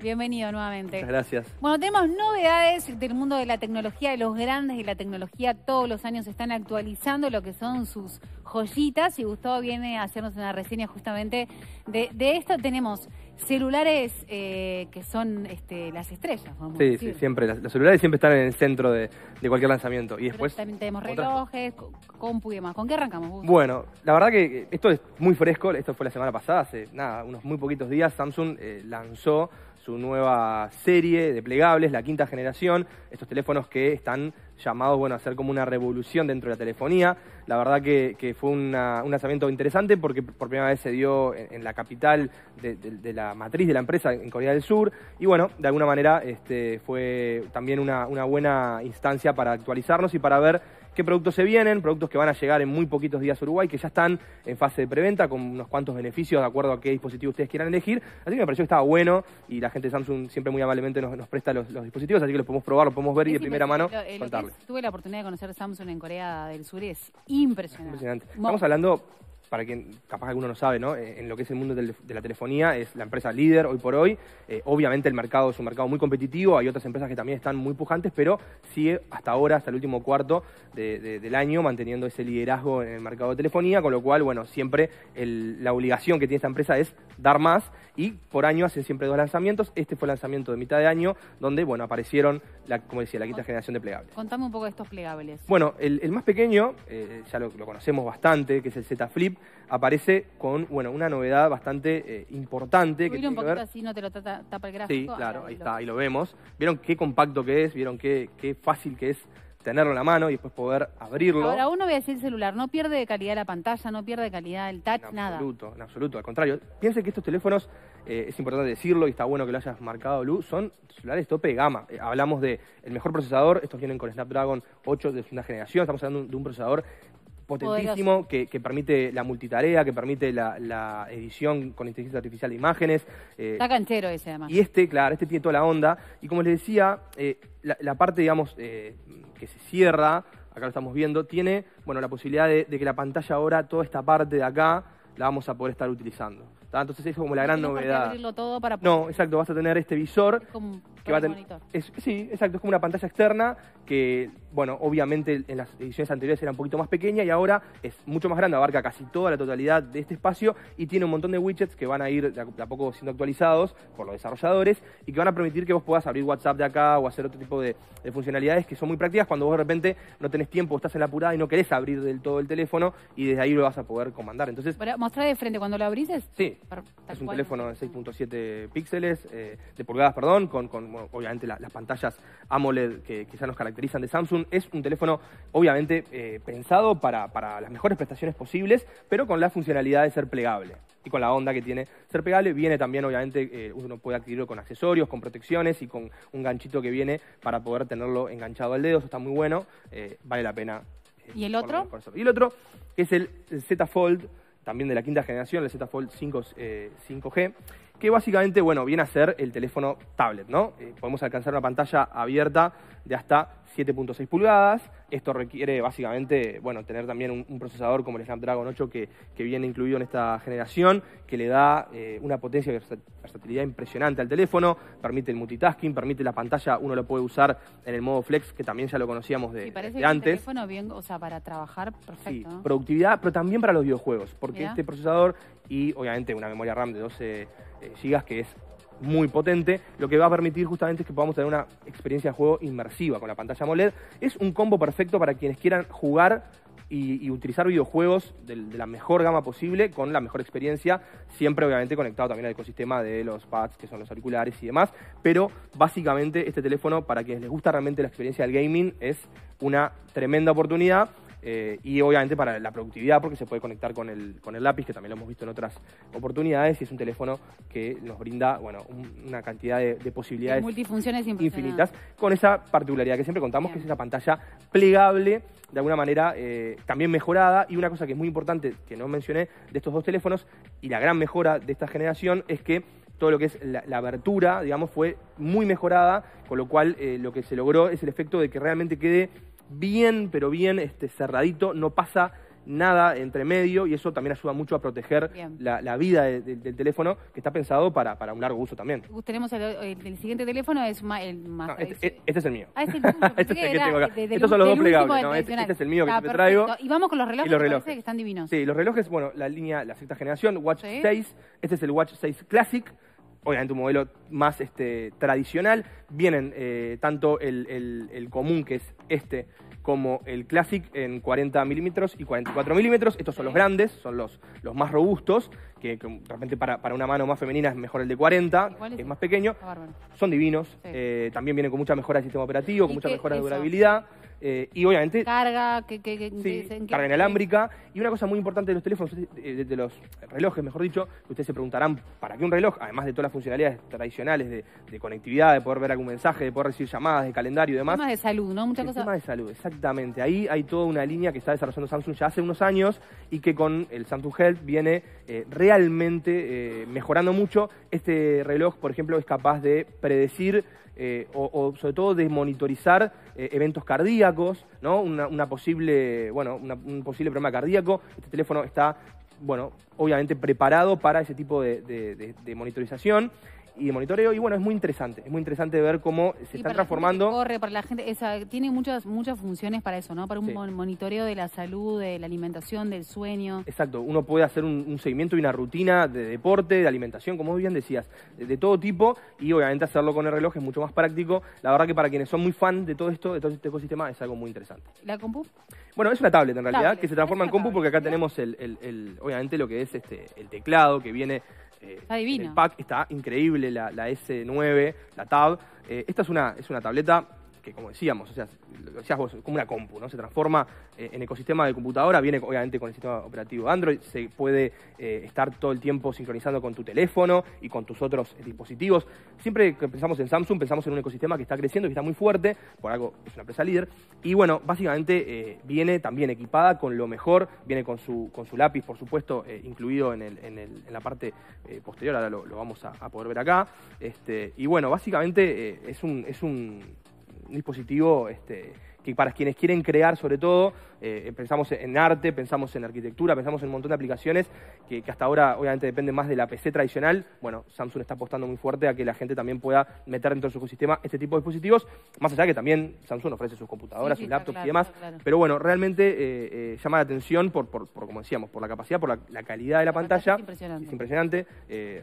Bienvenido nuevamente. Muchas gracias. Bueno, tenemos novedades del mundo de la tecnología, de los grandes de la tecnología. Todos los años están actualizando lo que son sus joyitas y Gustavo viene a hacernos una reseña justamente de, de esto tenemos celulares eh, que son este, las estrellas, vamos sí, a decir. Sí, siempre. Las, los celulares siempre están en el centro de, cualquier lanzamiento. Y después... también tenemos relojes, compu y demás. ¿Con qué arrancamos? Bueno, la verdad que esto es muy fresco. Esto fue la semana pasada, hace nada, unos muy poquitos días. Samsung eh, lanzó su nueva serie de plegables, la quinta generación. Estos teléfonos que están llamados bueno, a hacer como una revolución dentro de la telefonía. La verdad que, fue un lanzamiento interesante porque por primera vez se dio en, la capital de, la matriz de la empresa, en Corea del Sur. Y bueno, de alguna manera este, fue también una buena instancia para actualizarnos y para ver qué productos se vienen, productos que van a llegar en muy poquitos días a Uruguay, que ya están en fase de preventa con unos cuantos beneficios de acuerdo a qué dispositivo ustedes quieran elegir. Así que me pareció que estaba bueno y la gente de Samsung siempre muy amablemente nos, presta los, dispositivos, así que los podemos probar, los podemos ver y de primera mano eh, Tuve la oportunidad de conocer Samsung en Corea del Sur, es impresionante. impresionante. Estamos hablando para quien capaz alguno no sabe, ¿no? Eh, en lo que es el mundo de la telefonía, es la empresa líder hoy por hoy. Eh, obviamente el mercado es un mercado muy competitivo, hay otras empresas que también están muy pujantes, pero sigue hasta ahora, hasta el último cuarto del año, manteniendo ese liderazgo en el mercado de telefonía, con lo cual, bueno, siempre la obligación que tiene esta empresa es dar más. Y por año hacen siempre dos lanzamientos. Este fue el lanzamiento de mitad de año, donde bueno, aparecieron, la, como decía, la quinta generación de plegables. Contame un poco de estos plegables. Bueno, el, más pequeño, eh, ya lo, conocemos bastante, que es el Z Flip, aparece con bueno, una novedad bastante eh, importante. Que un poquito así, no te lo tapa el gráfico. Sí, ah, claro, ahí, está, ahí lo vemos. ¿Vieron qué compacto que es? ¿Vieron qué, qué fácil que es tenerlo en la mano y después poder abrirlo. Ahora, uno ve decir el celular, no pierde de calidad la pantalla, no pierde de calidad el touch, en absoluto, En absoluto, al contrario. Piense que estos teléfonos, eh, es importante decirlo y está bueno que lo hayas marcado, Lu, son celulares tope de gama. Eh, hablamos de el mejor procesador, estos vienen con Snapdragon 8 de segunda generación, estamos hablando de un procesador potentísimo que, permite la multitarea, que permite la, edición con inteligencia artificial de imágenes. Eh, Está canchero ese, además. Y este, claro, este tiene toda la onda. Y como les decía, eh, la, parte, digamos, eh, que se cierra, acá lo estamos viendo, tiene, bueno, la posibilidad de, que la pantalla ahora, toda esta parte de acá, la vamos a poder estar utilizando. Entonces eso es como la gran novedad. Todo para poder... No, exacto, vas a tener este visor que va a sí, exacto, es como una pantalla externa que, bueno, obviamente en las ediciones anteriores era un poquito más pequeña y ahora es mucho más grande, abarca casi toda la totalidad de este espacio y tiene un montón de widgets que van a ir de a, poco siendo actualizados por los desarrolladores y que van a permitir que vos puedas abrir WhatsApp de acá o hacer otro tipo de, funcionalidades que son muy prácticas cuando vos de repente no tenés tiempo, estás en la apurada y no querés abrir del todo el teléfono y desde ahí lo vas a poder comandar. Entonces, mostrar de frente cuando lo abrís Sí, es un teléfono de 6.7 píxeles, eh, de pulgadas, perdón, con obviamente las pantallas AMOLED que, quizás ya nos caracterizan de Samsung. Es un teléfono, obviamente, eh, pensado para, las mejores prestaciones posibles, pero con la funcionalidad de ser plegable y con la onda que tiene ser plegable. Viene también, obviamente, eh, uno puede adquirirlo con accesorios, con protecciones y con un ganchito que viene para poder tenerlo enganchado al dedo. Eso está muy bueno, eh, vale la pena. ¿Y el otro? Y el otro es el, Z Fold, también de la quinta generación, el Z Fold 5, 5G que básicamente, bueno, viene a ser el teléfono tablet, ¿no? Eh, podemos alcanzar una pantalla abierta de hasta 7.6 pulgadas. Esto requiere básicamente bueno, tener también un, procesador como el Snapdragon 8 que, viene incluido en esta generación, que le da eh, una potencia y versatilidad impresionante al teléfono, permite el multitasking, permite la pantalla, uno lo puede usar en el modo flex, que también ya lo conocíamos de, antes. teléfono bien, o sea, para trabajar, perfecto. Sí, productividad, pero también para los videojuegos, porque este procesador y obviamente una memoria RAM de 12 eh, GB, que es muy potente, lo que va a permitir justamente es que podamos tener una experiencia de juego inmersiva con la pantalla AMOLED. Es un combo perfecto para quienes quieran jugar y, utilizar videojuegos de, de, la mejor gama posible, con la mejor experiencia, siempre obviamente conectado también al ecosistema de los pads, que son los auriculares y demás, pero básicamente este teléfono, para quienes les gusta realmente la experiencia del gaming, es una tremenda oportunidad eh, y obviamente para la productividad, porque se puede conectar con el, con el lápiz, que también lo hemos visto en otras oportunidades, y es un teléfono que nos brinda bueno, una cantidad de, posibilidades multifunciones infinitas, con esa particularidad que siempre contamos, que es esa pantalla plegable, de alguna manera eh, también mejorada, y una cosa que es muy importante, que no mencioné, de estos dos teléfonos, y la gran mejora de esta generación es que todo lo que es la, abertura, digamos, fue muy mejorada, con lo cual eh, lo que se logró es el efecto de que realmente quede bien, pero bien este, cerradito, no pasa nada entre medio y eso también ayuda mucho a proteger la, vida del teléfono que está pensado para, para un largo uso también. Tenemos el, siguiente teléfono, es el más... Este, e, este, es, el mío. Ah, es el este es el Estos son los dos plegables, este, este, es el mío que ah, te traigo. Y vamos con los relojes, que están divinos. Sí, los relojes, bueno, la línea, la sexta generación, Watch 6, este es el Watch 6 Classic, obviamente un modelo más este, tradicional. Vienen eh, tanto el, común, que es este, como el Classic en 40 milímetros y 44 milímetros. Estos son los grandes, son los, los más robustos, que, de repente para, una mano más femenina es mejor el de 40, es, es más pequeño. Son divinos, eh, también vienen con mucha mejora del sistema operativo, con mucha mejora de durabilidad. Eh, y obviamente... Carga, que, que, carga inalámbrica. Y una cosa muy importante de los teléfonos, de, los relojes, mejor dicho, que ustedes se preguntarán, ¿para qué un reloj? Además de todas las funcionalidades tradicionales de, conectividad, de poder ver algún mensaje, de poder recibir llamadas, de calendario y demás. Temas de salud, ¿no? Muchas cosas. de salud, exactamente. Ahí hay toda una línea que está desarrollando Samsung ya hace unos años y que con el Samsung Health viene eh, realmente eh, mejorando mucho. Este reloj, por ejemplo, es capaz de predecir o sobre todo de monitorizar eh, eventos cardíacos, ¿no? Una, posible, bueno, un posible problema cardíaco. Este teléfono está, bueno, obviamente preparado para ese tipo de monitorización y de monitoreo. Y bueno, es muy interesante, es muy interesante ver cómo se está transformando. corre para la gente, tiene muchas, muchas funciones para eso, ¿no? Para un monitoreo de la salud, de la alimentación, del sueño. Exacto, uno puede hacer un, seguimiento y una rutina de deporte, de alimentación, como bien decías, de, todo tipo. Y obviamente hacerlo con el reloj es mucho más práctico. La verdad que para quienes son muy fan de todo esto, de todo este ecosistema, es algo muy interesante. ¿La compu? Bueno, es una tablet en realidad, que se transforma en compu porque acá tenemos el, el, obviamente lo que es este, el teclado que viene eh, está está increíble la, S9, la Tab. Eh, esta es una, es una tableta que como decíamos, o sea, lo decías como una compu, ¿no? Se transforma eh, en ecosistema de computadora, viene obviamente con el sistema operativo Android, se puede eh, estar todo el tiempo sincronizando con tu teléfono y con tus otros eh, dispositivos. Siempre que pensamos en Samsung, pensamos en un ecosistema que está creciendo, que está muy fuerte, por algo es una empresa líder, y bueno, básicamente viene también equipada con lo mejor, viene con su, con su lápiz, por supuesto, incluido en, en, la parte posterior, ahora lo, vamos a, a, poder ver acá, este, y bueno, básicamente es un... Es un dispositivo positivo este, que para quienes quieren crear sobre todo, eh, pensamos en arte, pensamos en arquitectura, pensamos en un montón de aplicaciones que, hasta ahora obviamente dependen más de la PC tradicional. Bueno, Samsung está apostando muy fuerte a que la gente también pueda meter dentro de su ecosistema este tipo de dispositivos, más allá que también Samsung ofrece sus computadoras, sus laptops y demás. Pero bueno, realmente eh, eh, llama la atención por, como decíamos, por la capacidad, por la, calidad de la, pantalla. Es impresionante. Es impresionante.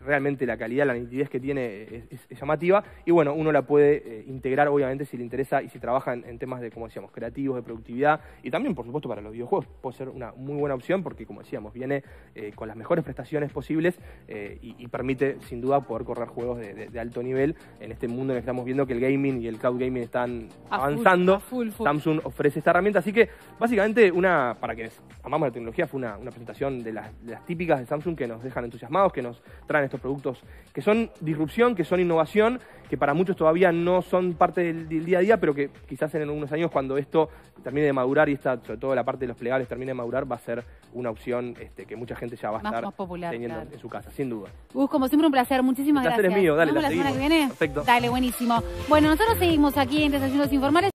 realmente la calidad, la nitidez que tiene es, llamativa. Y bueno, uno la puede integrar, obviamente, si le interesa y si trabaja en, temas de como decíamos, creativos, de productividad y también, por supuesto, para los videojuegos. Puede ser una muy buena opción porque, como decíamos, viene eh, con las mejores prestaciones posibles eh, y, permite, sin duda, poder correr juegos de, alto nivel en este mundo en el que estamos viendo que el gaming y el cloud gaming están avanzando. Samsung ofrece esta herramienta, así que, básicamente, una para quienes amamos la tecnología, fue una, presentación de las, de las típicas de Samsung que nos dejan entusiasmados, que nos traen estos productos que son disrupción, que son innovación que para muchos todavía no son parte del, día a día, pero que quizás en unos años cuando esto termine de madurar y esta, sobre todo la parte de los plegales termine de madurar, va a ser una opción este, que mucha gente ya va a estar teniendo en su casa, sin duda. Gus, como siempre un placer, muchísimas El placer es mío, dale, la, la semana que viene? Perfecto. Dale, buenísimo. Bueno, nosotros seguimos aquí en Desayunos Informales.